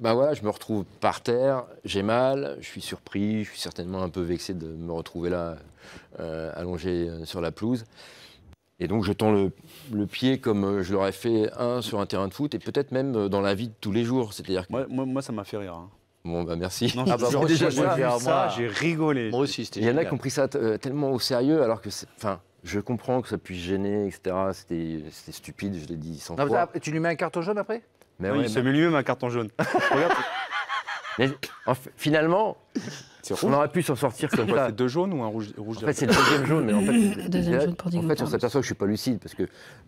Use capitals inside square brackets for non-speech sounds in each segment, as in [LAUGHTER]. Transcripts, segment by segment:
ben voilà, je me retrouve par terre, j'ai mal, je suis surpris, je suis certainement un peu vexé de me retrouver là, euh, allongé euh, sur la pelouse. Et donc je tends le, pied comme euh, je l'aurais fait un sur un terrain de foot et peut-être même dans la vie de tous les jours. C'est-à-dire moi, ça m'a fait rire. Hein. Bon, bah merci. Non, [LAUGHS] ah, bah, j'ai ça, j'ai rigolé. Moi aussi, Il y en a qui ont pris ça tellement au sérieux, alors que, enfin, je comprends que ça puisse gêner, etc. C'était stupide, je l'ai dit sans fois. Tu lui mets un carton jaune après mais oui, ouais, bah. il lui-même un carton jaune. [LAUGHS] finalement, on aurait pu s'en sortir comme ça. C'est deux jaunes ou un rouge, rouge En fait, c'est le deuxième jaune, mais en fait, [LAUGHS] on s'aperçoit que je suis pas lucide parce que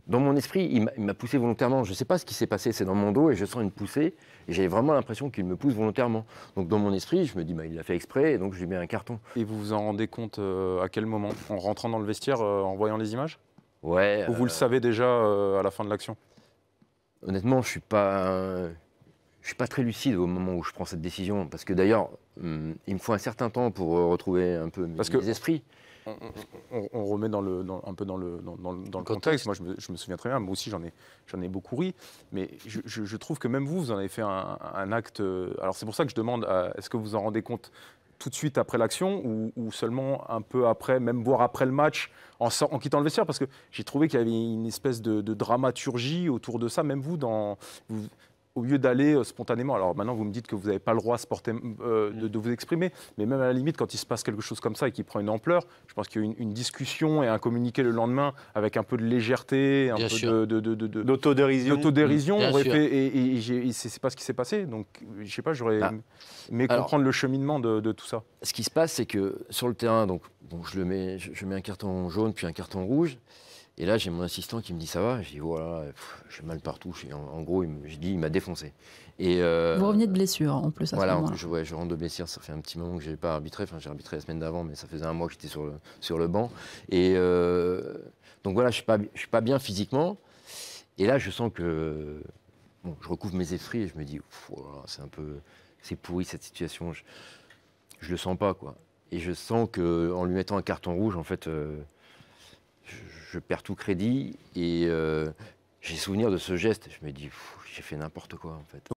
dans mon esprit, il m'a poussé volontairement. Je ne sais pas ce qui s'est passé, c'est dans mon dos et je sens une poussée et j'ai vraiment l'impression qu'il me pousse volontairement. Donc dans mon esprit, je me dis, bah, il l'a fait exprès et donc je lui mets un carton. Et vous vous en rendez compte euh, à quel moment En rentrant dans le vestiaire, euh, en voyant les images Ouais. Ou vous le euh, savez déjà à la fin de l'action honnêtement, je suis pas, je suis pas très lucide au moment où je prends cette décision, parce que d'ailleurs, hmm, il me faut un certain temps pour retrouver un peu mes, esprits. On, remet dans le, un peu dans le, dans, le contexte. Moi, je me, souviens très bien, moi aussi, j'en ai, j'en ai beaucoup ri, mais je, trouve que même vous, vous en avez fait un, un acte. Euh, alors, c'est pour ça que je demande est-ce que vous en rendez compte tout de suite après l'action ou, seulement un peu après, même voire après le match, en, quittant le vestiaire Parce que j'ai trouvé qu'il y avait une espèce de, dramaturgie autour de ça. Même vous, dans, vous, au lieu d'aller euh, spontanément. Alors maintenant, vous me dites que vous n'avez pas le droit euh, de, vous exprimer, mais même à la limite, quand il se passe quelque chose comme ça et qu'il prend une ampleur, je pense qu'il y a une, discussion et un communiqué le lendemain avec un peu de légèreté, un peu d'autodérision. De, et, et, c'est pas ce qui s'est passé. Donc, je sais pas, j'aurais bah, Mais aimé comprendre le cheminement de, tout ça. Ce qui se passe, c'est que sur le terrain, donc, je, le mets, je mets un carton jaune puis un carton rouge. Et là, j'ai mon assistant qui me dit ça va. Je dis voilà, oh j'ai mal partout. En, gros, il me, je dis il m'a défoncé. Et euh, vous reveniez de blessure en plus. À voilà, ce je, je rentre de blessure. Ça fait un petit moment que j'ai pas arbitré. Enfin, j'ai arbitré la semaine d'avant, mais ça faisait un mois que j'étais sur le sur le banc. Et euh, donc voilà, je suis pas je suis pas bien physiquement. Et là, je sens que bon, je recouvre mes esprits et je me dis oh c'est un peu c'est pourri cette situation. Je, je le sens pas quoi. Et je sens que en lui mettant un carton rouge, en fait. Euh, je perds tout crédit et euh, j'ai souvenir de ce geste. Je me dis, j'ai fait n'importe quoi en fait.